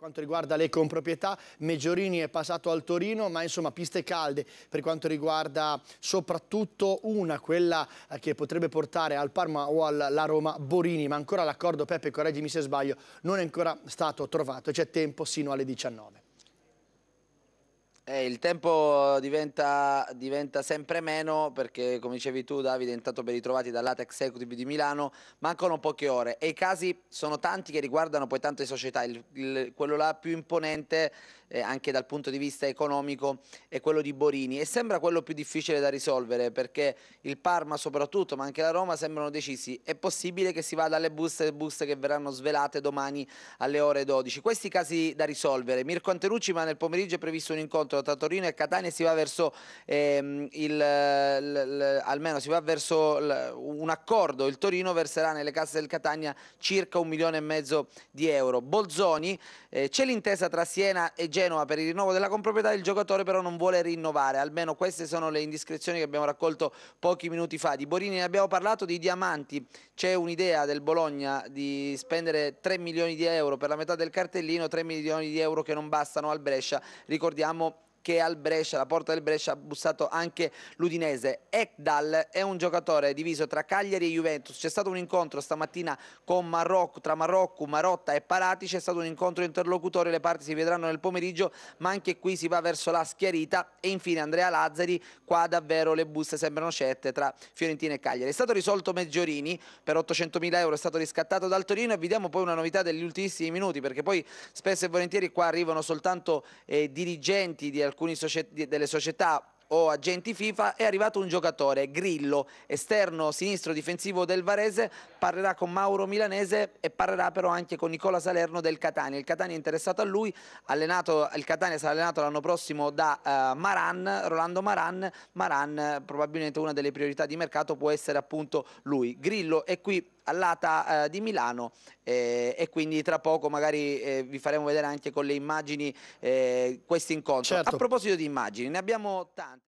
Per quanto riguarda le comproprietà, Meggiorini è passato al Torino, ma insomma piste calde per quanto riguarda soprattutto una, quella che potrebbe portare al Parma o alla Roma, Borini, ma ancora l'accordo, Peppe, correggimi se sbaglio, non è ancora stato trovato, c'è tempo sino alle 19. Eh, il tempo diventa, diventa, sempre meno perché, come dicevi tu, Davide, intanto ben ritrovati dall'ATA Executive di Milano, mancano poche ore e i casi sono tanti che riguardano poi tante società. Il, il, quello là più imponente, eh, anche dal punto di vista economico, è quello di Borini e sembra quello più difficile da risolvere perché il Parma soprattutto, ma anche la Roma, sembrano decisi. È possibile che si vada alle buste, buste che verranno svelate domani alle ore 12. Questi casi da risolvere. Mirko Anterucci, ma nel pomeriggio è previsto un incontro appunto da Torino e Catania si va verso ehm, il, l, l, almeno si va verso l, un accordo, il Torino verserà nelle casse del Catania circa un milione e mezzo di euro. Bolzoni, eh, c'è l'intesa tra Siena e Genova per il rinnovo della comproprietà, il giocatore però non vuole rinnovare, almeno queste sono le indiscrezioni che abbiamo raccolto pochi minuti fa. Di Borini ne abbiamo parlato, di Diamanti c'è un'idea del Bologna di spendere 3 milioni di euro per la metà del cartellino, 3 milioni di euro che non bastano al Brescia, ricordiamo che al Brescia, alla porta del Brescia, ha bussato anche l'Udinese. Ekdal è un giocatore diviso tra Cagliari e Juventus. C'è stato un incontro stamattina Marrocco, tra Marocco, Marotta e Parati. C'è stato un incontro interlocutorio, le parti si vedranno nel pomeriggio, ma anche qui si va verso la schiarita. E infine Andrea Lazzari, qua davvero le buste sembrano certe tra Fiorentina e Cagliari. È stato risolto Meggiorini per 800.000 euro, è stato riscattato dal Torino e vediamo poi una novità degli ultimissimi minuti, perché poi spesso e volentieri qua arrivano soltanto eh, dirigenti di alcuni alcune delle società o agenti FIFA è arrivato un giocatore, Grillo, esterno sinistro difensivo del Varese, parlerà con Mauro Milanese e parlerà però anche con Nicola Salerno del Catania. Il Catania è interessato a lui, allenato, il Catania sarà allenato l'anno prossimo da uh, Maran, Rolando Maran, Maran eh, probabilmente una delle priorità di mercato può essere appunto lui. Grillo è qui all'ATA eh, di Milano eh, e quindi tra poco magari eh, vi faremo vedere anche con le immagini eh, questo incontro. Certo. A proposito di immagini, ne abbiamo tante.